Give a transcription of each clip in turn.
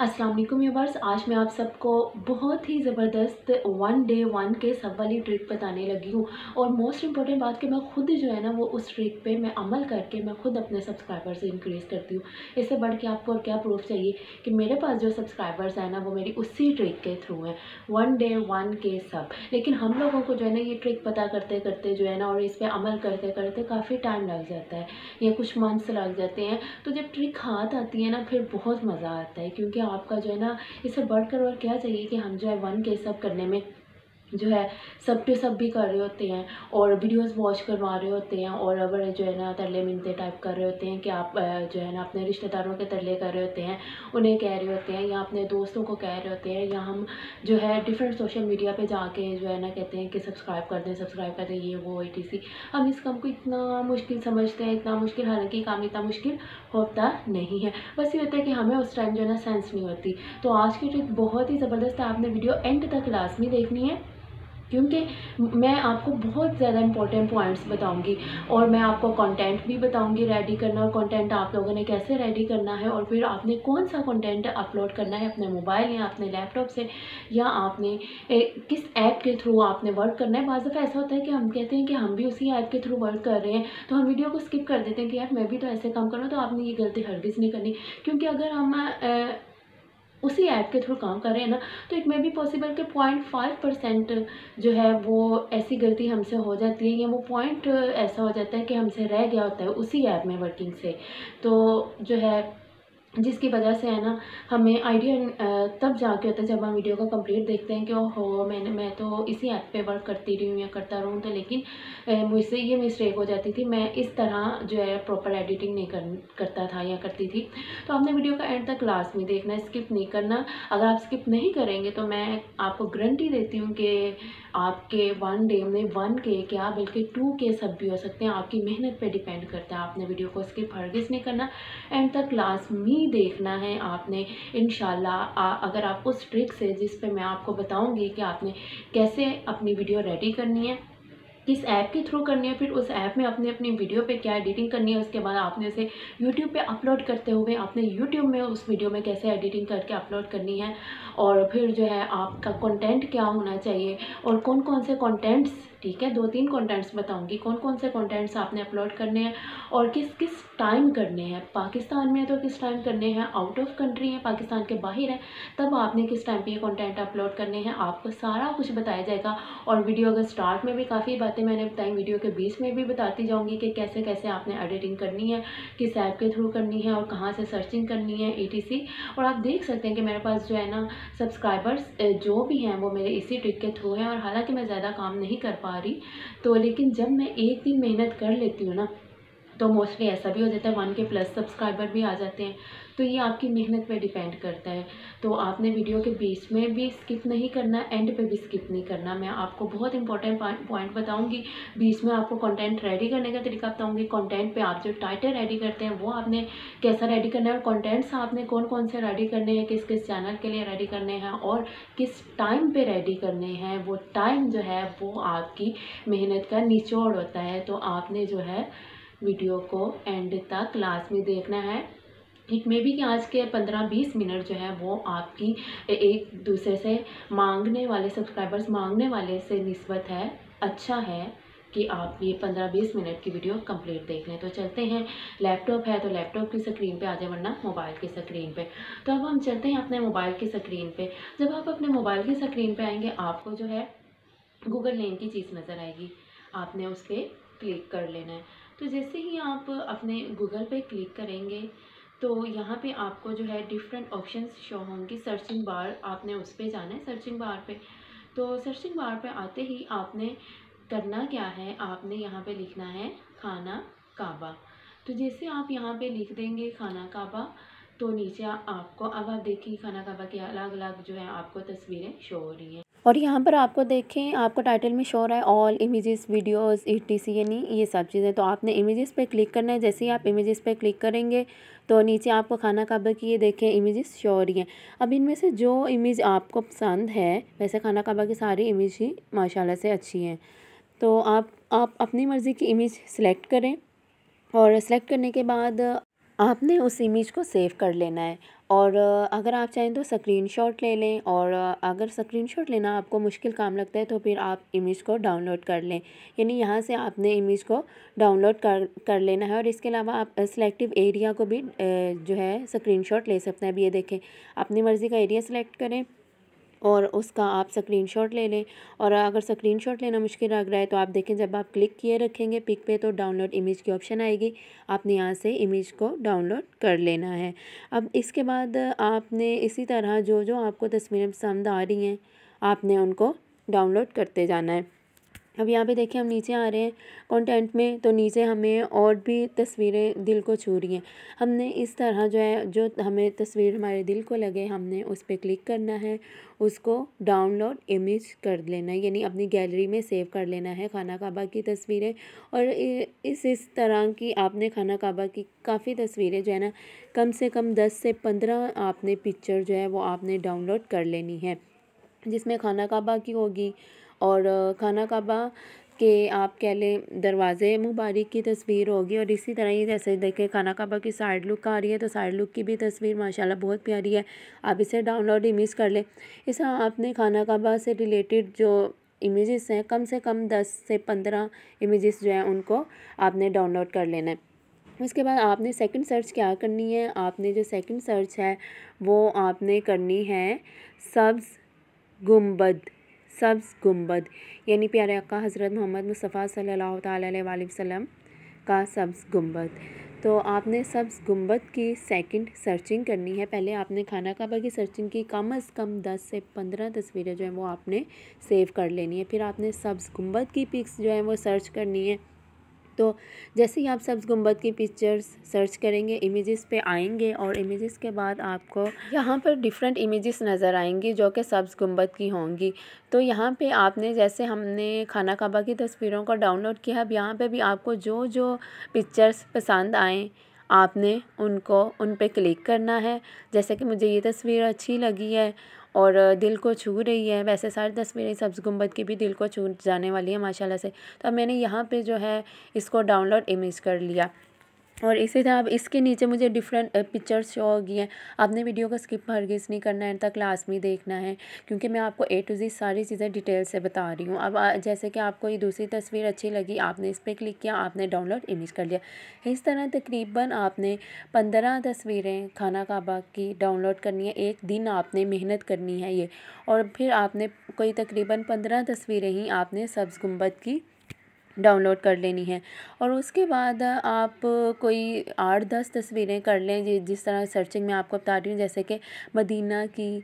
अस्सलाम वालेकुम यूवर्स आज मैं आप सबको बहुत ही ज़बरदस्त वन डे वन के सब वाली ट्रिक बताने लगी हूँ और मोस्ट इम्पॉर्टेंट बात कि मैं खुद जो है ना वो उस ट्रिक पे मैं अमल करके मैं खुद अपने सब्सक्राइबर्स इंक्रीज़ करती हूँ इससे बढ़ के आपको और क्या प्रूफ चाहिए कि मेरे पास जो सब्सक्राइबर्स हैं ना वो मेरी उसी ट्रिक के थ्रू हैं वन डे वन के सब लेकिन हम लोगों को जो है ना ये ट्रिक पता करते करते जो है ना और इस पर अमल करते करते काफ़ी टाइम लग जाता है या कुछ मंथ्स लग जाते हैं तो जब ट्रिक हाथ आती है ना फिर बहुत मज़ा आता है क्योंकि आपका जो है ना इससे बढ़कर और क्या चाहिए कि हम जो है वन के सब करने में जो है सब पे सब भी कर रहे होते हैं और वीडियोस वॉच करवा रहे होते हैं और अगर जो है ना तरले मिनते टाइप कर रहे होते हैं कि आप जो है ना अपने रिश्तेदारों के तरले कर रहे होते हैं उन्हें कह रहे होते हैं या अपने दोस्तों को कह रहे होते हैं या हम जो है डिफरेंट सोशल मीडिया पे जाके जो है ना कहते हैं कि सब्सक्राइब कर दें सब्सक्राइब कर दें ये वो ए हम इस काम को इतना मुश्किल समझते हैं इतना मुश्किल हालांकि काम इतना मुश्किल होता नहीं है बस ये होता है कि हमें उस टाइम जो है ना सेंस नहीं होती तो आज की ट्रिक बहुत ही ज़बरदस्त है आपने वीडियो एंड तक लाजमी देखनी है क्योंकि मैं आपको बहुत ज़्यादा इंपॉर्टेंट पॉइंट्स बताऊंगी और मैं आपको कंटेंट भी बताऊंगी रेडी करना और कंटेंट आप लोगों ने कैसे रेडी करना है और फिर आपने कौन सा कंटेंट अपलोड करना है अपने मोबाइल या अपने लैपटॉप से या आपने ए, किस ऐप के थ्रू आपने वर्क करना है बाज़ ऐसा होता है कि हम कहते हैं कि हम भी उसी ऐप के थ्रू वर्क कर रहे हैं तो हम वीडियो को स्किप कर देते हैं कि यार मैं भी तो ऐसे काम कर रहा हूँ तो आपने ये गलती हरगिज़ नहीं करनी क्योंकि अगर हम उसी ऐप के थ्रू काम कर रहे हैं ना तो इट मे बी पॉसिबल कि पॉइंट फाइव परसेंट जो है वो ऐसी गलती हमसे हो जाती है या वो पॉइंट ऐसा हो जाता है कि हमसे रह गया होता है उसी ऐप में वर्किंग से तो जो है जिसकी वजह से है ना हमें आइडिया तब जाके होता है जब हम वीडियो को कंप्लीट देखते हैं कि हो मैंने मैं तो इसी ऐप पे वर्क करती रही हूँ या करता रहूँ तो लेकिन मुझसे ये मिस्टेक हो जाती थी मैं इस तरह जो है प्रॉपर एडिटिंग नहीं कर करता था या करती थी तो आपने वीडियो का एंड तक लास्ट में देखना स्किप नहीं करना अगर आप स्किप नहीं करेंगे तो मैं आपको गारंटी देती हूँ कि आपके वन डे में वन के क्या बल्कि टू के सब भी हो सकते हैं आपकी मेहनत पर डिपेंड करता है आपने वीडियो को स्किप हरगिज नहीं करना एंड तक लास्ट मी नहीं देखना है आपने इन अगर आप उस ट्रिक्स है जिस पे मैं आपको बताऊंगी कि आपने कैसे अपनी वीडियो रेडी करनी है किस ऐप के थ्रू करनी है फिर उस ऐप में अपने अपनी वीडियो पे क्या एडिटिंग करनी है उसके बाद आपने उसे यूट्यूब पे अपलोड करते हुए आपने यूट्यूब में उस वीडियो में कैसे एडिटिंग करके अपलोड करनी है और फिर जो है आपका कंटेंट क्या होना चाहिए और कौन कौन से कंटेंट्स ठीक है दो तीन कंटेंट्स बताऊंगी कौन कौन से कंटेंट्स आपने अपलोड करने हैं और किस किस टाइम करने हैं पाकिस्तान में है तो किस टाइम करने हैं आउट ऑफ कंट्री है पाकिस्तान के बाहर है तब आपने किस टाइम पे ये कंटेंट अपलोड करने हैं आपको सारा कुछ बताया जाएगा और वीडियो अगर स्टार्ट में भी काफ़ी बातें मैंने बताई वीडियो के बीच में भी बताती जाऊँगी कि कैसे कैसे आपने एडिटिंग करनी है किस ऐप के थ्रू करनी है और कहाँ से सर्चिंग करनी है ए और आप देख सकते हैं कि मेरे पास जो है ना सब्सक्राइबर्स जो भी हैं वो मेरे इसी ट्रिक के थ्रू हैं और हालाँकि मैं ज़्यादा काम नहीं कर पा पा रही तो लेकिन जब मैं एक दिन मेहनत कर लेती हूँ ना तो मोस्टली ऐसा भी हो जाता है वन के प्लस सब्सक्राइबर भी आ जाते हैं तो ये आपकी मेहनत पे डिपेंड करता है तो आपने वीडियो के बीच में भी स्किप नहीं करना एंड पे भी स्किप नहीं करना मैं आपको बहुत इंपॉर्टेंट पॉइंट बताऊंगी बीच में आपको कंटेंट रेडी करने का तरीका बताऊंगी कंटेंट पे आप जो टाइटल रेडी करते हैं वो आपने कैसा रेडी करना है और कॉन्टेंट्स आपने कौन कौन से रेडी करने हैं किस किस चैनल के लिए रेडी करने हैं और किस टाइम पर रेडी करने हैं वो टाइम जो है वो आपकी मेहनत का निचोड़ होता है तो आपने जो है वीडियो को एंड तक लास्ट में देखना है इट मे भी कि आज के पंद्रह बीस मिनट जो है वो आपकी एक दूसरे से मांगने वाले सब्सक्राइबर्स मांगने वाले से नस्बत है अच्छा है कि आप ये पंद्रह बीस मिनट की वीडियो कंप्लीट देख लें तो चलते हैं लैपटॉप है तो लैपटॉप की स्क्रीन पे आ जाए वरना मोबाइल की स्क्रीन पे तो अब हम चलते हैं अपने मोबाइल की स्क्रीन पे जब आप अपने मोबाइल की स्क्रीन पे आएंगे आपको जो है गूगल लेन की चीज़ नज़र आएगी आपने उस पर क्लिक कर लेना है तो जैसे ही आप अपने गूगल पे क्लिक करेंगे तो यहाँ पे आपको जो है डिफरेंट ऑप्शन शो होंगे सर्चिंग बार आपने उस पर जाना है सर्चिंग बार पे तो सर्चिंग बार पे आते ही आपने करना क्या है आपने यहाँ पे लिखना है खाना काबा तो जैसे आप यहाँ पे लिख देंगे खाना काबा तो नीचे आपको अब आप देखिए खाना कबा की अलग अलग जो है आपको तस्वीरें शो हो रही हैं और यहाँ पर आपको देखें आपको टाइटल में शो हो रहा है ऑल इमेजेस वीडियोस ईटीसी यानी ये सब चीज़ें तो आपने इमेजेस पे क्लिक करना है जैसे ही आप इमेजेस पे क्लिक करेंगे तो नीचे आपको खाना काबा की ये देखें इमेजेस शो हो रही हैं अब इनमें से जो इमेज आपको पसंद है वैसे खाना काबा की सारी इमेज ही माशाला से अच्छी हैं तो आप आप अपनी मर्ज़ी की इमेज सेलेक्ट करें और सेलेक्ट करने के बाद आपने उस इमेज को सेव कर लेना है और अगर आप चाहें तो स्क्रीनशॉट ले लें और अगर स्क्रीनशॉट लेना आपको मुश्किल काम लगता है तो फिर आप इमेज को डाउनलोड कर लें यानी यहाँ से आपने इमेज को डाउनलोड कर कर लेना है और इसके अलावा आप सिलेक्टिव एरिया को भी जो है स्क्रीनशॉट ले सकते हैं अब ये देखें अपनी मर्ज़ी का एरिया सेलेक्ट करें और उसका आप स्क्रीनशॉट ले लें और अगर स्क्रीनशॉट लेना मुश्किल लग रहा है तो आप देखें जब आप क्लिक किए रखेंगे पिक पे तो डाउनलोड इमेज की ऑप्शन आएगी आपने यहाँ से इमेज को डाउनलोड कर लेना है अब इसके बाद आपने इसी तरह जो जो आपको तस्वीरें पसंद आ रही हैं आपने उनको डाउनलोड करते जाना है अब यहाँ पे देखिए हम नीचे आ रहे हैं कंटेंट में तो नीचे हमें और भी तस्वीरें दिल को छू रही हैं हमने इस तरह जो है जो हमें तस्वीर हमारे दिल को लगे हमने उस पर क्लिक करना है उसको डाउनलोड इमेज कर लेना है यानी अपनी गैलरी में सेव कर लेना है खाना काबा की तस्वीरें और इस इस तरह की आपने खाना काबा की काफ़ी तस्वीरें जो है ना कम से कम दस से पंद्रह आपने पिक्चर जो है वो आपने डाउनलोड कर लेनी है जिसमें खाना काबा की होगी और खाना काबा के आप कह लें दरवाज़े मुबारक की तस्वीर होगी और इसी तरह ये जैसे देखें खाना काबा की साइड लुक आ रही है तो साइड लुक की भी तस्वीर माशाल्लाह बहुत प्यारी है आप इसे डाउनलोड इमेज कर लें इस तरह आपने खाना काबा से रिलेटेड जो इमेजेस हैं कम से कम दस से पंद्रह इमेजेस जो हैं उनको आपने डाउनलोड कर लेना है उसके बाद आपने सेकंड सर्च क्या करनी है आपने जो सेकंड सर्च है वो आपने करनी है सब्ज़ गुम्बद सब्ज़ गुम्बद यानी प्यारे अक्का हज़रत मोहम्मद मुस्तफ़ा सल्लल्लाहु अलैहि वसल्लम का सब्ज़ गुम्बद तो आपने सब्ज़ गुम्बद की सेकंड सर्चिंग करनी है पहले आपने खाना काबा की सर्चिंग की कम अज़ कम दस से पंद्रह तस्वीरें जो हैं वो आपने सेव कर लेनी है फिर आपने सब्ज़ गुम्बद की पिक्स जो हैं वो सर्च करनी है तो जैसे ही आप सब्ज़ गुम्बद की पिक्चर्स सर्च करेंगे इमेजेस पे आएंगे और इमेजेस के बाद आपको यहाँ पर डिफरेंट इमेजेस नज़र आएंगी जो कि सब्ज़ गुम्बद की होंगी तो यहाँ पे आपने जैसे हमने खाना खाबा की तस्वीरों को डाउनलोड किया अब यहाँ पर भी आपको जो जो पिक्चर्स पसंद आएँ आपने उनको उन पर क्लिक करना है जैसे कि मुझे ये तस्वीर अच्छी लगी है और दिल को छू रही है वैसे सारी तस्वीरें सब्ज़ गुम्बद की भी दिल को छू जाने वाली है माशाल्लाह से तो मैंने यहाँ पे जो है इसको डाउनलोड इमेज कर लिया और इसी तरह अब इसके नीचे मुझे डिफरेंट पिक्चर्स शो हो गई हैं आपने वीडियो का स्किप हरगिज़ नहीं करना है तक लास्ट में देखना है क्योंकि मैं आपको ए टू जी सारी चीज़ें डिटेल से बता रही हूँ अब जैसे कि आपको ये दूसरी तस्वीर अच्छी लगी आपने इस पर क्लिक किया आपने डाउनलोड इमेज कर लिया इस तरह तकरीबन आपने पंद्रह तस्वीरें खाना काबा की डाउनलोड करनी है एक दिन आपने मेहनत करनी है ये और फिर आपने कोई तकरीबन पंद्रह तस्वीरें ही आपने सब्ज़ गुम्बद की डाउनलोड कर लेनी है और उसके बाद आप कोई आठ दस तस्वीरें कर लें जिस तरह सर्चिंग में आपको बता रही हूँ जैसे कि मदीना की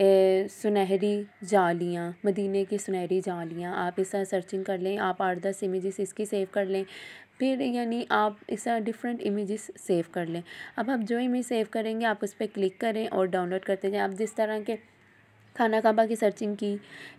ए, सुनहरी जालियाँ मदीने की सुनहरी जालियाँ आप इस तरह सर्चिंग कर लें आप आठ दस इमेजेस इसकी सेव कर लें फिर यानी आप इस तरह डिफरेंट इमेजेस सेव कर लें अब आप जो इमेज सेव करेंगे आप उस पर क्लिक करें और डाउनलोड करते जाएँ आप जिस तरह के खाना काबा की सर्चिंग की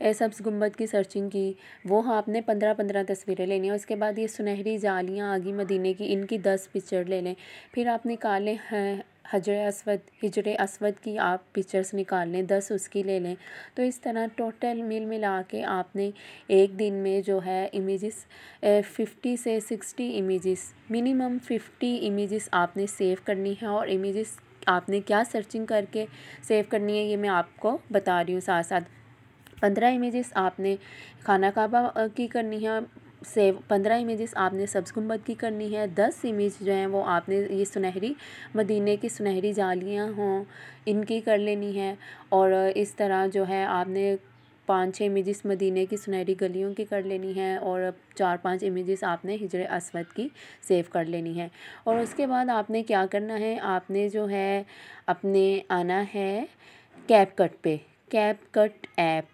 ए सब्स गुम्बद की सर्चिंग की वो हाँ आपने पंद्रह पंद्रह तस्वीरें लेनी है उसके बाद ये सुनहरी जालियाँ आगे मदीने की इनकी दस पिक्चर ले लें फिर आप निकालें हैं हजर असवद हजर असवद की आप पिक्चर्स निकाल लें दस उसकी ले लें तो इस तरह टोटल मिल मिला के आपने एक दिन में जो है इमेजेस फिफ्टी से sixty images minimum fifty images आपने सेव करनी है और इमेजेस आपने क्या सर्चिंग करके सेव करनी है ये मैं आपको बता रही हूँ साथ साथ पंद्रह इमेजेस आपने खाना काबा की करनी है सेव पंद्रह इमेजेस आपने सब्ज़ गुम्बद की करनी है दस इमेज जो हैं वो आपने ये सुनहरी मदीने की सुनहरी जालियाँ हों इनकी कर लेनी है और इस तरह जो है आपने पाँच छः इमेजेस मदीने की सुनहरी गलियों की कर लेनी है और चार पांच इमेजेस आपने हिजर असवद की सेव कर लेनी है और उसके बाद आपने क्या करना है आपने जो है अपने आना है कैप कट पे कैप कट ऐप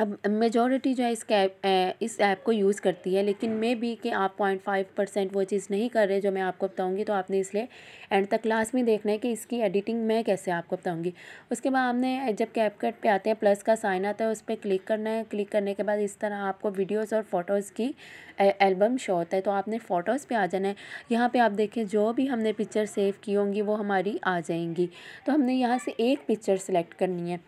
अब मेजॉरिटी जो है इस कैप इस ऐप को यूज़ करती है लेकिन मे बी कि आप पॉइंट फाइव परसेंट वो चीज़ नहीं कर रहे जो मैं आपको बताऊंगी तो आपने इसलिए एंड तक क्लास में देखना है कि इसकी एडिटिंग मैं कैसे आपको बताऊंगी उसके बाद आपने जब कैप कट पर आते हैं प्लस का साइन आता है उस पर क्लिक करना है क्लिक करने के बाद इस तरह आपको वीडियोज़ और फ़ोटोज़ की एल्बम शो होता है तो आपने फ़ोटोज़ पर आ जाना है यहाँ पर आप देखें जो भी हमने पिक्चर सेव की होंगी वो हमारी आ जाएंगी तो हमने यहाँ से एक पिक्चर सेलेक्ट करनी है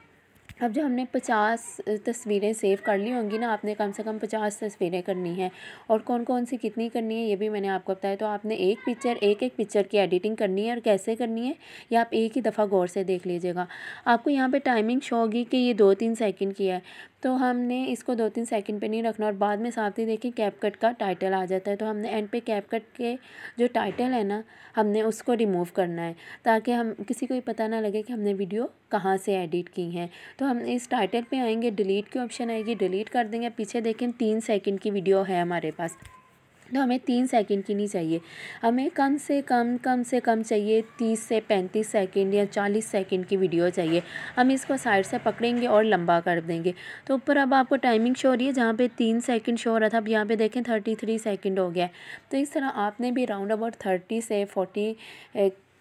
अब जो हमने पचास तस्वीरें सेव कर ली होंगी ना आपने कम से कम पचास तस्वीरें करनी हैं और कौन कौन सी कितनी करनी है ये भी मैंने आपको बताया तो आपने एक पिक्चर एक एक पिक्चर की एडिटिंग करनी है और कैसे करनी है या आप एक ही दफ़ा गौर से देख लीजिएगा आपको यहाँ पे टाइमिंग शो होगी कि ये दो तीन सेकंड की है तो हमने इसको दो तीन सेकंड पे नहीं रखना और बाद में साथ ही देखें कैप कट का टाइटल आ जाता है तो हमने एंड पे कैप कट के जो टाइटल है ना हमने उसको रिमूव करना है ताकि हम किसी को ये पता ना लगे कि हमने वीडियो कहाँ से एडिट की है तो हम इस टाइटल पे आएंगे डिलीट की ऑप्शन आएगी डिलीट कर देंगे पीछे देखें तीन सेकेंड की वीडियो है हमारे पास तो हमें तीन सेकंड की नहीं चाहिए हमें कम से कम कम से कम चाहिए तीस से पैंतीस सेकंड या चालीस सेकंड की वीडियो चाहिए हम इसको साइड से पकड़ेंगे और लंबा कर देंगे तो ऊपर अब आपको टाइमिंग शो हो रही है जहाँ पे तीन सेकंड शो हो रहा था अब यहाँ पे देखें थर्टी थ्री सेकेंड हो गया तो इस तरह आपने भी राउंड अबाउट थर्टी से फोर्टी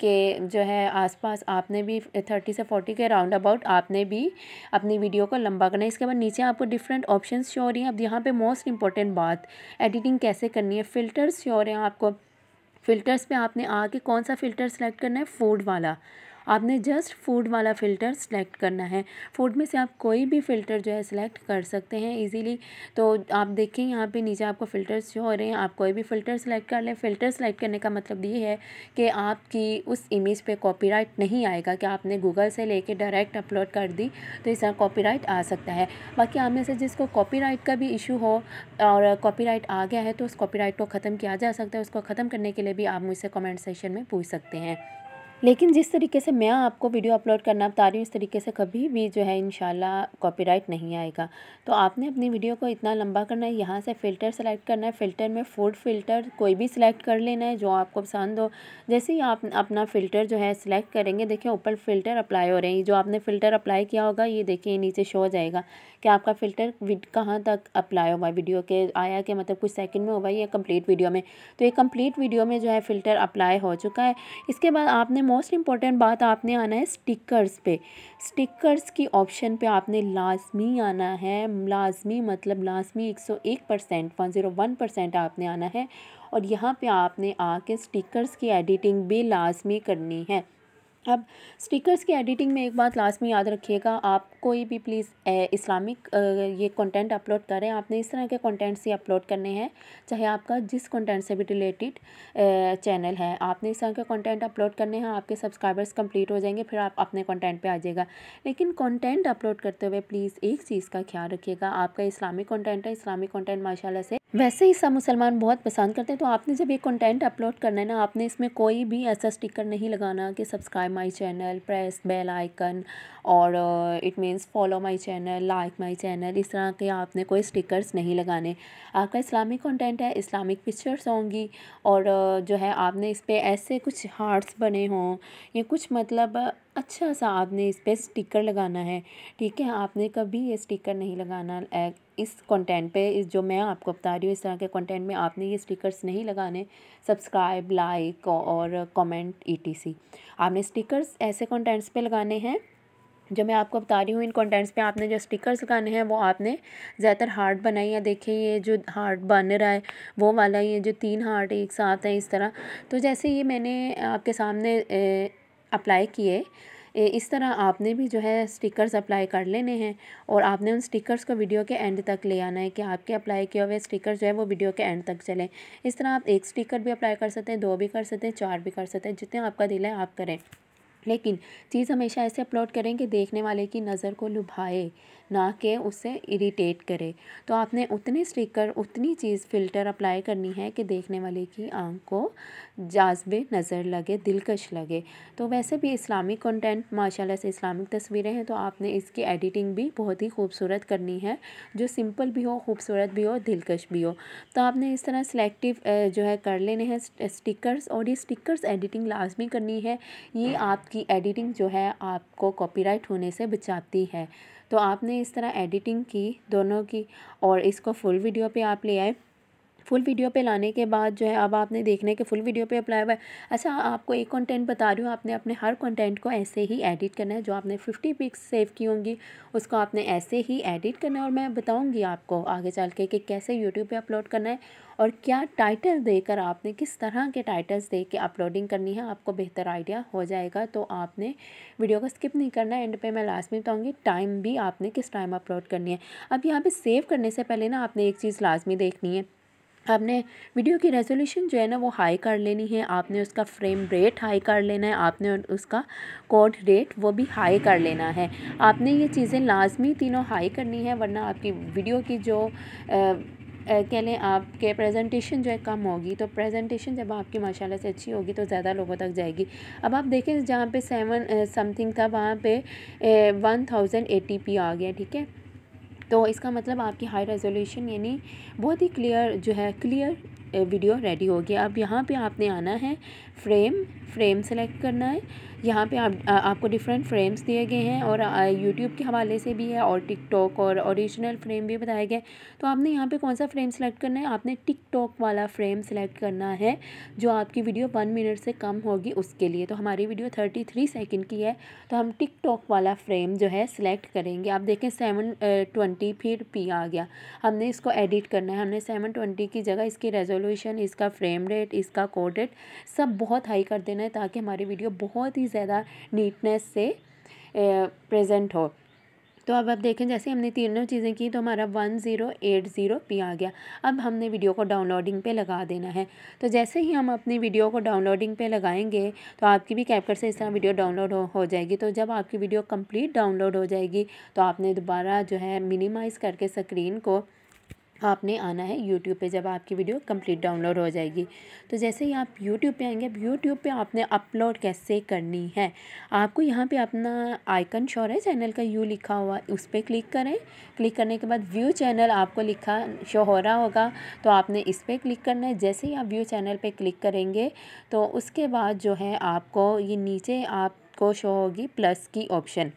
के जो है आसपास आपने भी थर्टी से फोर्टी के राउंड अबाउट आपने भी अपनी वीडियो को लंबा करना है इसके बाद नीचे आपको डिफरेंट ऑप्शन शो हो रही हैं अब यहाँ पे मोस्ट इंपॉर्टेंट बात एडिटिंग कैसे करनी है फ़िल्टर्स शो हो रहे हैं आपको फ़िल्टर्स पे आपने आके कौन सा फ़िल्टर सेलेक्ट करना है फूड वाला आपने जस्ट फूड वाला फ़िल्टर सेलेक्ट करना है फूड में से आप कोई भी फ़िल्टर जो है सिलेक्ट कर सकते हैं इजीली तो आप देखें यहाँ पे नीचे आपको फ़िल्टर्स जो हो रहे हैं आप कोई भी फ़िल्टर सेलेक्ट कर लें फ़िल्टर सेलेक्ट करने का मतलब ये है कि आपकी उस इमेज पे कॉपीराइट नहीं आएगा कि आपने गूगल से ले डायरेक्ट अपलोड कर दी तो इस तरह आ सकता है बाकी आप में से जिसको कॉपी का भी इशू हो और कॉपी आ गया है तो उस कॉपी को ख़त्म किया जा सकता है उसको ख़त्म करने के लिए भी आप मुझसे कमेंट सेशन में पूछ सकते हैं लेकिन जिस तरीके से मैं आपको वीडियो अपलोड करना बता रही हूँ इस तरीके से कभी भी जो है इन कॉपीराइट नहीं आएगा तो आपने अपनी वीडियो को इतना लंबा करना है यहाँ से फ़िल्टर सेलेक्ट करना है फ़िल्टर में फूड फ़िल्टर कोई भी सिलेक्ट कर लेना है जो आपको पसंद हो जैसे ही आप अपना फ़िल्टर जो है सिलेक्ट करेंगे देखिए ऊपर फ़िल्टर अप्लाई हो रहे हैं जो आपने फ़िल्टर अप्लाई किया होगा ये देखिए नीचे शो हो जाएगा कि आपका फ़िल्टर कहाँ तक अप्लाई हुआ वीडियो के आया कि मतलब कुछ सेकंड में हुआ या कंप्लीट वीडियो में तो ये कंप्लीट वीडियो में जो है फ़िल्टर अप्लाई हो चुका है इसके बाद आपने मोस्ट इम्पॉर्टेंट बात आपने आना है स्टिकर्स पे स्टिकर्स की ऑप्शन पे आपने लाजमी आना है लाजमी मतलब लाजमी एक सौ एक percent one zero one percent आपने आना है और यहाँ पे आपने आके स्टिकर्स की एडिटिंग भी लाजमी करनी है अब स्टिकर्स की एडिटिंग में एक बात लास्ट में याद रखिएगा आप कोई भी प्लीज़ इस्लामिक ये कंटेंट अपलोड करें आपने इस तरह के कंटेंट्स ही अपलोड करने हैं चाहे आपका जिस कंटेंट से भी रिलेटेड चैनल है आपने इस तरह के कंटेंट अपलोड करने हैं आपके सब्सक्राइबर्स कंप्लीट हो जाएंगे फिर आप अपने कॉन्टेंट पे आ जाएगा लेकिन कॉन्टेंट अपलोड करते हुए प्लीज़ एक चीज़ का ख्याल रखिएगा आपका इस्लामिक कॉन्टेंट है इस्लामिक कॉन्टेंट माशाला से वैसे ही सब मुसलमान बहुत पसंद करते हैं तो आपने जब ये कॉन्टेंट अपलोड करना है ना आपने इसमें कोई भी ऐसा स्टिकर नहीं लगाना कि subscribe my channel press bell icon और it uh, means follow my channel like my channel इस तरह के आपने कोई स्टिकर्स नहीं लगाने आपका इस्लामिक कंटेंट है इस्लामिक पिक्चर्स होंगी और uh, जो है आपने इस पर ऐसे कुछ हार्ट्स बने हों या कुछ मतलब अच्छा सा आपने इस पर स्टिकर लगाना है ठीक है आपने कभी ये स्टिकर नहीं लगाना इस कंटेंट पे इस जो मैं आपको बता रही हूँ इस तरह के कंटेंट में आपने ये स्टिकर्स नहीं लगाने सब्सक्राइब लाइक और कमेंट ईटीसी आपने स्टिकर्स ऐसे कंटेंट्स पे लगाने हैं जो मैं आपको बता रही हूँ इन कंटेंट्स पे आपने जो स्टिकर्स लगाने हैं वो आपने ज़्यादातर हार्ट बनाई या देखे ये जो हार्ट बन रहा है वो वाला ये जो तीन हार्ट एक साथ है इस तरह तो जैसे ये मैंने आपके सामने अप्लाई किए इस तरह आपने भी जो है स्टिकर्स अप्लाई कर लेने हैं और आपने उन स्टिकर्स को वीडियो के एंड तक ले आना है कि आपके अप्लाई किए हुए स्टिकर जो है वो वीडियो के एंड तक चलें इस तरह आप एक स्टिकर भी अप्लाई कर सकते हैं दो भी कर सकते हैं चार भी कर सकते हैं जितने आपका दिल है आप करें लेकिन चीज़ हमेशा ऐसे अपलोड करें कि देखने वाले की नज़र को लुभाए ना कि उसे इरिटेट करे तो आपने उतने स्टिकर उतनी चीज़ फ़िल्टर अप्लाई करनी है कि देखने वाले की आंख को जाजबे नज़र लगे दिलकश लगे तो वैसे भी इस्लामिक कंटेंट माशाल्लाह से इस्लामिक तस्वीरें हैं तो आपने इसकी एडिटिंग भी बहुत ही खूबसूरत करनी है जो सिंपल भी हो खूबसूरत भी हो दिलकश भी हो तो आपने इस तरह सेलेक्टिव जो है कर लेने हैं स्टिकर्स और ये स्टिकर्स एडिटिंग लाजमी करनी है ये आपकी आपकी एडिटिंग जो है आपको कॉपीराइट होने से बचाती है तो आपने इस तरह एडिटिंग की दोनों की और इसको फुल वीडियो पे आप ले आए फुल वीडियो पे लाने के बाद जो है अब आपने देखना है कि फुल वीडियो पे अप्लाई हुआ है अच्छा आपको एक कंटेंट बता रही हूँ आपने अपने हर कंटेंट को ऐसे ही एडिट करना है जो आपने फिफ्टी पिक्स सेव की होंगी उसको आपने ऐसे ही एडिट करना है और मैं बताऊँगी आपको आगे चल के कि कैसे यूट्यूब पर अपलोड करना है और क्या टाइटल देकर आपने किस तरह के टाइटल्स दे के अपलोडिंग करनी है आपको बेहतर आइडिया हो जाएगा तो आपने वीडियो को स्किप नहीं करना एंड पे मैं लास्ट में बताऊँगी टाइम भी आपने किस टाइम अपलोड करनी है अब यहाँ पे सेव करने से पहले ना आपने एक चीज़ लाजमी देखनी है आपने वीडियो की रेजोल्यूशन जो है ना वो हाई कर लेनी है आपने उसका फ्रेम रेट हाई कर लेना है आपने उसका कोड रेट वो भी हाई कर लेना है आपने ये चीज़ें लाजमी तीनों हाई करनी है वरना आपकी वीडियो की जो कह लें आपके प्रेजेंटेशन जो है कम होगी तो प्रेजेंटेशन जब आपकी माशाल्लाह से अच्छी होगी तो ज़्यादा लोगों तक जाएगी अब आप देखें जहाँ पे सेवन समथिंग था वहाँ पे वन थाउजेंड एटी पी आ गया ठीक है तो इसका मतलब आपकी हाई रेजोल्यूशन यानी बहुत ही क्लियर जो है क्लियर वीडियो रेडी हो गया अब यहाँ पे आपने आना है फ्रेम फ्रेम सेलेक्ट करना है यहाँ पे आप आ, आपको डिफरेंट फ्रेम्स दिए गए हैं और यूट्यूब के हवाले से भी है और टिकटॉक और ओरिजिनल फ्रेम भी बताया गया तो आपने यहाँ पे कौन सा फ्रेम सेलेक्ट करना है आपने टिकटॉक वाला फ्रेम सेलेक्ट करना है जो आपकी वीडियो वन मिनट से कम होगी उसके लिए तो हमारी वीडियो थर्टी थ्री सेकेंड की है तो हम टिकटॉक वाला फ्रेम जो है सिलेक्ट करेंगे आप देखें सेवन ट्वेंटी फिर पी आ गया हमने इसको एडिट करना है हमने सेवन ट्वेंटी की जगह इसकी रेजोल्यूशन इसका फ्रेम रेट इसका कोड रेट सब बहुत हाई कर देना है ताकि हमारी वीडियो बहुत ही ज़्यादा नीटनेस से प्रेजेंट हो तो अब आप देखें जैसे हमने तीनों चीज़ें की तो हमारा one zero eight zero P आ गया अब हमने वीडियो को डाउनलोडिंग पे लगा देना है तो जैसे ही हम अपनी वीडियो को डाउनलोडिंग पे लगाएंगे तो आपकी भी कैपकट से इस तरह वीडियो डाउनलोड हो, हो जाएगी तो जब आपकी वीडियो कंप्लीट डाउनलोड हो जाएगी तो आपने दोबारा जो है मिनिमाइज़ करके स्क्रीन को आपने आना है यूट्यूब पे जब आपकी वीडियो कंप्लीट डाउनलोड हो जाएगी तो जैसे ही आप यूट्यूब पे आएंगे अब यूट्यूब पे आपने अपलोड कैसे करनी है आपको यहाँ पे अपना आइकन शोर है चैनल का यू लिखा हुआ उस पर क्लिक करें क्लिक करने के बाद व्यू चैनल आपको लिखा शो हो रहा होगा तो आपने इस पर क्लिक करना है जैसे ही आप व्यू चैनल पर क्लिक करेंगे तो उसके बाद जो है आपको ये नीचे आपको शो होगी प्लस की ऑप्शन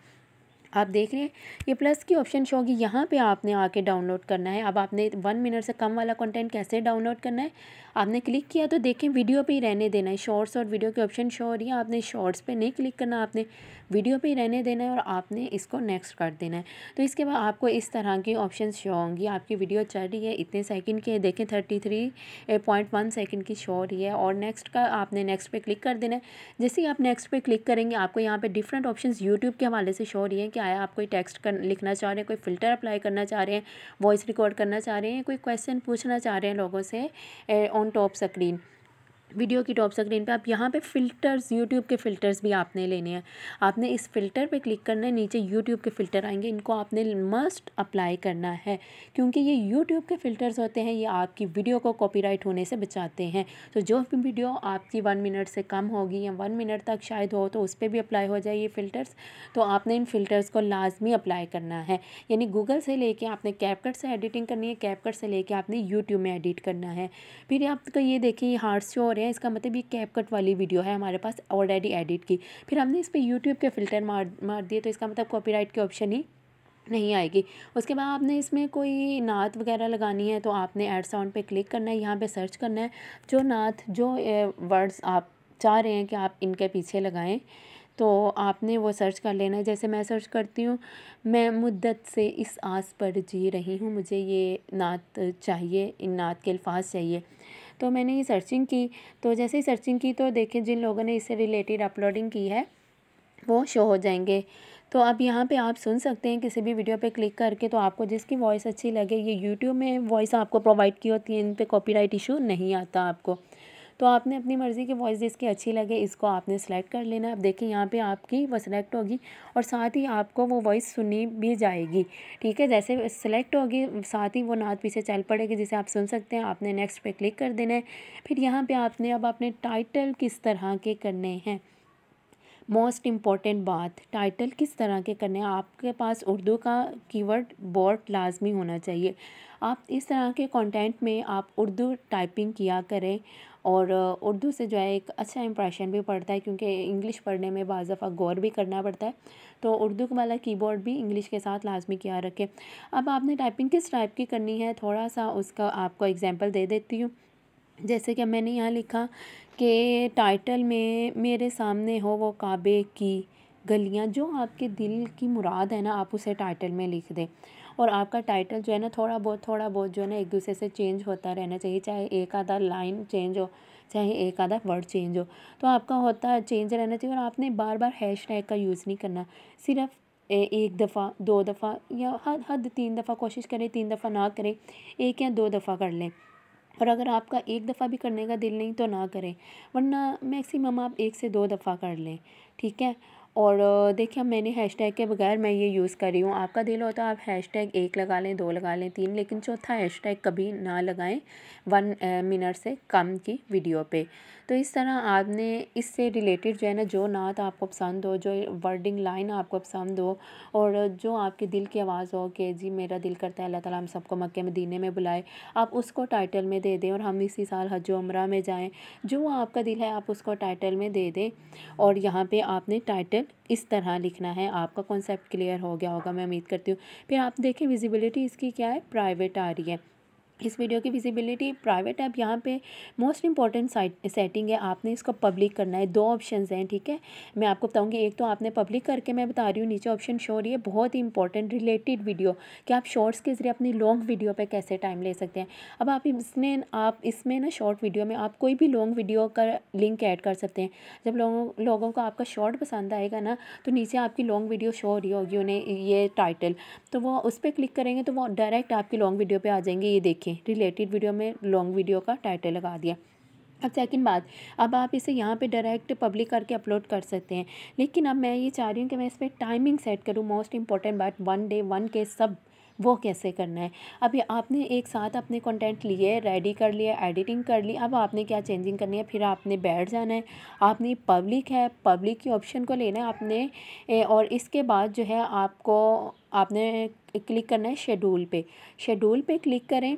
आप देख रहे हैं ये प्लस की ऑप्शन शो होगी यहाँ पे आपने आके डाउनलोड करना है अब आपने वन मिनट से कम वाला कंटेंट कैसे डाउनलोड करना है आपने क्लिक किया तो देखें वीडियो पे ही रहने देना है शॉर्ट्स और वीडियो के ऑप्शन शो हो रही है आपने शॉर्ट्स पे नहीं क्लिक करना आपने वीडियो पे ही रहने देना है और आपने इसको नेक्स्ट कर देना है तो इसके बाद आपको इस तरह के ऑप्शन शो होंगी आपकी वीडियो चल रही है इतने सेकेंड की है देखें thirty three point one second की शो हो रही है और नेक्स्ट का आपने नेक्स्ट पर क्लिक कर देना है जैसे ही आप नेक्स्ट पर क्लिक करेंगे आपको यहाँ पर डिफरेंट ऑप्शन यूट्यूब के हवाले से शो हो रही है कि आया आप कोई टेक्स्ट लिखना चाह रहे हैं कोई फ़िल्टर अप्लाई करना चाह रहे हैं वॉइस रिकॉर्ड करना चाह रहे हैं कोई क्वेश्चन पूछना चाह रहे हैं लोगों से ऑन टॉप स्क्रीन वीडियो की टॉप स्क्रीन पे आप यहाँ पे फ़िल्टर्स यूट्यूब के फ़िल्टर्स भी आपने लेने हैं आपने इस फ़िल्टर पे क्लिक करना है नीचे यूट्यूब के फ़िल्टर आएंगे इनको आपने मस्ट अप्लाई करना है क्योंकि ये यूट्यूब के फ़िल्टर्स होते हैं ये आपकी वीडियो को कॉपीराइट होने से बचाते हैं तो जो भी वीडियो आपकी वन मिनट से कम होगी या वन मिनट तक शायद हो तो उस पर भी अप्लाई हो जाए ये फ़िल्टर्स तो आपने इन फ़िल्टर्स को लाजमी अप्लाई करना है यानी गूगल से लेके आपने कैपकट से एडिटिंग करनी है कैपकट से लेके आपने यूट्यूब में एडिट करना है फिर आपका तो ये देखिए हार्ड शो रहे हैं इसका मतलब ये कैप कट वाली वीडियो है हमारे पास ऑलरेडी एडिट की फिर हमने इस पर यूट्यूब के फ़िल्टर मार मार दिए तो इसका मतलब कॉपीराइट के ऑप्शन ही नहीं आएगी उसके बाद आपने इसमें कोई नात वगैरह लगानी है तो आपने एड साउंड पे क्लिक करना है यहाँ पे सर्च करना है जो नात जो वर्ड्स आप चाह रहे हैं कि आप इनके पीछे लगाएं तो आपने वो सर्च कर लेना है जैसे मैं सर्च करती हूँ मैं मुद्दत से इस आस पर जी रही हूँ मुझे ये नात चाहिए इन नात के अल्फाज चाहिए तो मैंने ये सर्चिंग की तो जैसे ही सर्चिंग की तो देखें जिन लोगों ने इससे रिलेटेड अपलोडिंग की है वो शो हो जाएंगे तो अब यहाँ पे आप सुन सकते हैं किसी भी वीडियो पे क्लिक करके तो आपको जिसकी वॉइस अच्छी लगे ये यूट्यूब में वॉइस आपको प्रोवाइड की होती है इन पर कॉपी इशू नहीं आता आपको तो आपने अपनी मर्ज़ी की वॉइस जिसकी अच्छी लगे इसको आपने सेलेक्ट कर लेना अब देखिए यहाँ पे आपकी वो सिलेक्ट होगी और साथ ही आपको वो वॉइस सुनी भी जाएगी ठीक है जैसे सेलेक्ट होगी साथ ही वो नात पीछे चल पड़ेगी जिसे आप सुन सकते हैं आपने नेक्स्ट पे क्लिक कर देना है फिर यहाँ पर आपने अब अपने टाइटल किस तरह के करने हैं मोस्ट इम्पॉर्टेंट बात टाइटल किस तरह के करने हैं आपके पास उर्दू का कीवर्ड बोर्ड लाजमी होना चाहिए आप इस तरह के कंटेंट में आप उर्दू टाइपिंग किया करें और उर्दू से जो है एक अच्छा इंप्रेशन भी पड़ता है क्योंकि इंग्लिश पढ़ने में बज़ गौर भी करना पड़ता है तो उर्दू वाला कीबोर्ड भी इंग्लिश के साथ लाजमी किया रखें अब आपने टाइपिंग किस टाइप की करनी है थोड़ा सा उसका आपको एग्ज़ाम्पल दे देती हूँ जैसे कि मैंने यहाँ लिखा के टाइटल में मेरे सामने हो वो काबे की गलियाँ जो आपके दिल की मुराद है ना आप उसे टाइटल में लिख दें और आपका टाइटल जो है ना थोड़ा बहुत थोड़ा बहुत जो है ना एक दूसरे से चेंज होता रहना चाहिए चाहे एक आधा लाइन चेंज हो चाहे एक आधा वर्ड चेंज हो तो आपका होता चेंज रहना चाहिए और आपने बार बार हैश टैग का यूज़ नहीं करना सिर्फ एक दफ़ा दो दफ़ा या हद हद तीन दफ़ा कोशिश करें तीन दफ़ा ना करें एक या दो दफ़ा कर लें और अगर आपका एक दफ़ा भी करने का दिल नहीं तो ना करें वरना मैक्सिमम आप एक से दो दफ़ा कर लें ठीक है और देखिए मैंने हैशटैग के बगैर मैं ये यूज़ कर रही हूँ आपका दिल हो तो आप हैशटैग एक लगा लें दो लगा लें तीन लेकिन चौथा हैशटैग कभी ना लगाएं वन मिनट से कम की वीडियो पे तो इस तरह आपने इससे रिलेटेड जो है ना जो नात आपको पसंद हो जो वर्डिंग लाइन आपको पसंद हो और जो आपके दिल की आवाज़ हो कि जी मेरा दिल करता है अल्लाह ताला हम सबको मक्के मदीने में बुलाए आप उसको टाइटल में दे दें और हम इसी साल हज उमरा में जाएँ जो आपका दिल है आप उसको टाइटल में दे दें और यहाँ पर आपने टाइटल इस तरह लिखना है आपका कॉन्सेप्ट क्लियर हो गया होगा मैं उम्मीद करती हूँ फिर आप देखें विजिबिलिटी इसकी क्या है प्राइवेट आ रही है इस वीडियो की विजिबिलिटी प्राइवेट ऐप यहाँ पे मोस्ट इंपॉर्टेंट सेटिंग है आपने इसको पब्लिक करना है दो ऑप्शन हैं ठीक है मैं आपको बताऊँगी एक तो आपने पब्लिक करके मैं बता रही हूँ नीचे ऑप्शन शो रही है बहुत ही इंपॉर्टेंट रिलेटेड वीडियो कि आप शॉर्ट्स के ज़रिए अपनी लॉन्ग वीडियो पर कैसे टाइम ले सकते हैं अब आप इसमें आप इसमें ना शॉर्ट वीडियो में आप कोई भी लॉन्ग वीडियो का लिंक ऐड कर सकते हैं जब लोगों लोगों को आपका शॉर्ट पसंद आएगा ना तो नीचे आपकी लॉन्ग वीडियो शो रही होगी उन्हें ये टाइटल तो वो उस पर क्लिक करेंगे तो वो डायरेक्ट आपकी लॉन्ग वीडियो पर आ जाएंगे ये देखिए देखें रिलेटेड वीडियो में लॉन्ग वीडियो का टाइटल लगा दिया अब सेकंड बात अब आप इसे यहाँ पे डायरेक्ट पब्लिक करके अपलोड कर सकते हैं लेकिन अब मैं ये चाह रही हूँ कि मैं इस पर टाइमिंग सेट करूँ मोस्ट इंपॉर्टेंट बात वन डे वन के सब वो कैसे करना है अब ये आपने एक साथ अपने कंटेंट लिए रेडी कर लिए एडिटिंग कर ली अब आपने क्या चेंजिंग करनी है फिर आपने बैठ जाना है आपने पब्लिक है पब्लिक की ऑप्शन को लेना है आपने और इसके बाद जो है आपको आपने क्लिक करना है शेड्यूल पे शेड्यूल पे क्लिक करें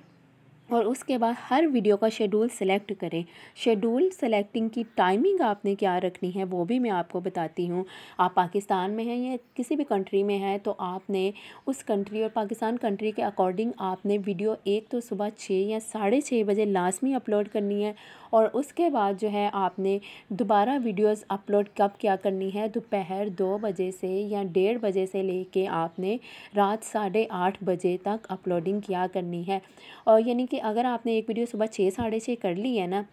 और उसके बाद हर वीडियो का शेड्यूल सेलेक्ट करें शेड्यूल सेलेक्टिंग की टाइमिंग आपने क्या रखनी है वो भी मैं आपको बताती हूँ आप पाकिस्तान में हैं या किसी भी कंट्री में हैं तो आपने उस कंट्री और पाकिस्तान कंट्री के अकॉर्डिंग आपने वीडियो एक तो सुबह छः या साढ़े छः बजे लाजमी अपलोड करनी है और उसके बाद जो है आपने दोबारा वीडियोस अपलोड कब क्या करनी है दोपहर दो बजे से या डेढ़ बजे से लेके आपने रात साढ़े आठ बजे तक अपलोडिंग किया करनी है और यानी कि अगर आपने एक वीडियो सुबह छः साढ़े छः कर ली है ना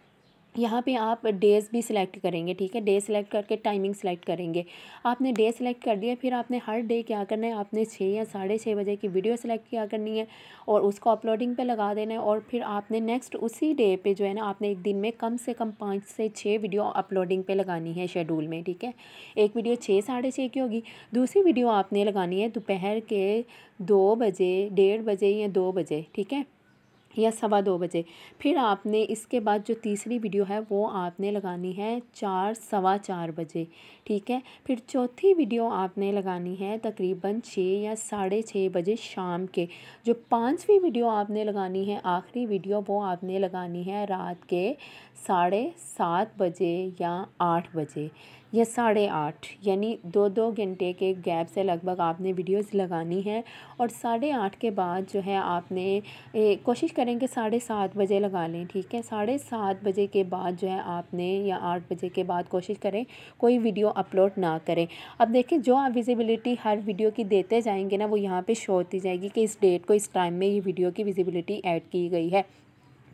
यहाँ पे आप डेज़ भी सिलेक्ट करेंगे ठीक है डे सिलेक्ट करके टाइमिंग सिलेक्ट करेंगे आपने डे सिलेक्ट कर दिया फिर आपने हर डे क्या करना है आपने छः या साढ़े छः बजे की वीडियो सिलेक्ट किया करनी है और उसको अपलोडिंग पे लगा देना है और फिर आपने नेक्स्ट उसी डे पे जो है ना आपने एक दिन में कम से कम पाँच से छः वीडियो अपलोडिंग पर लगानी है शेड्यूल में ठीक है एक वीडियो छः साढ़े छः की होगी दूसरी वीडियो आपने लगानी है दोपहर के दो बजे डेढ़ बजे या दो बजे ठीक है या सवा दो बजे फिर आपने इसके बाद जो तीसरी वीडियो है वो आपने लगानी है चार सवा चार बजे ठीक है फिर चौथी वीडियो आपने लगानी है तकरीबन छः या साढ़े छः बजे शाम के जो पाँचवीं वीडियो आपने लगानी है आखिरी वीडियो वो आपने लगानी है रात के साढ़े सात बजे या आठ बजे या साढ़े आठ यानी दो दो घंटे के गैप से लगभग आपने वीडियोस लगानी है और साढ़े आठ के बाद जो है आपने कोशिश करें कि साढ़े सात बजे लगा लें ठीक है साढ़े सात बजे के बाद जो है आपने या आठ बजे के बाद कोशिश करें कोई वीडियो अपलोड ना करें अब देखें जो आप विजिबिलिटी हर वीडियो की देते जाएंगे ना वो यहाँ पर शो होती जाएगी कि इस डेट को इस टाइम में ये वीडियो की विजिबिलिटी ऐड की गई है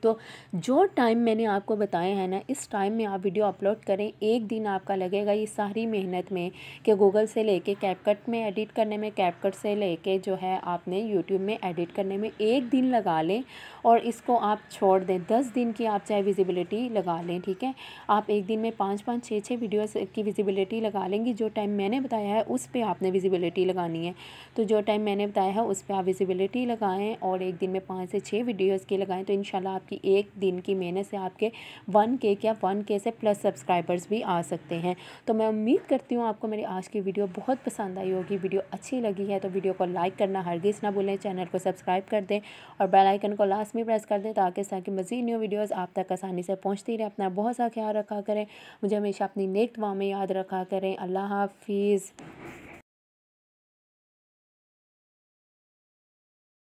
तो जो टाइम मैंने आपको बताया है ना इस टाइम में आप वीडियो अपलोड करें एक दिन आपका लगेगा ये सारी मेहनत में कि गूगल से लेके कैपकट में एडिट करने में कैपकट से लेके जो है आपने यूट्यूब में एडिट करने में एक दिन लगा लें और इसको आप छोड़ दें दस दिन की आप चाहे विजिबिलिटी लगा लें ठीक है आप एक दिन में पाँच पाँच छः छः वीडियोज़ की विजिबिलिटी लगा लेंगी जो टाइम मैंने बताया है उस पर आपने विजिबिलिटी लगानी है तो जो टाइम मैंने बताया है उस पर आप विजिबिलिटी लगाएँ और एक दिन में पाँच से छः वीडियोज़ की लगाएँ तो इन आपकी आपकी एक दिन की मेहनत से आपके वन के क्या वन के से प्लस सब्सक्राइबर्स भी आ सकते हैं तो मैं उम्मीद करती हूँ आपको मेरी आज की वीडियो बहुत पसंद आई होगी वीडियो अच्छी लगी है तो वीडियो को लाइक करना हरगिज़ ना भूलें चैनल को सब्सक्राइब कर दें और बेलाइकन को लास्ट में प्रेस कर दें ताकि ताकि की मज़ीद न्यू वीडियोज़ आप तक आसानी से पहुँचती रहे अपना बहुत सा ख्याल रखा करें मुझे हमेशा अपनी नेक दवा में याद रखा करें अल्लाह हाफिज़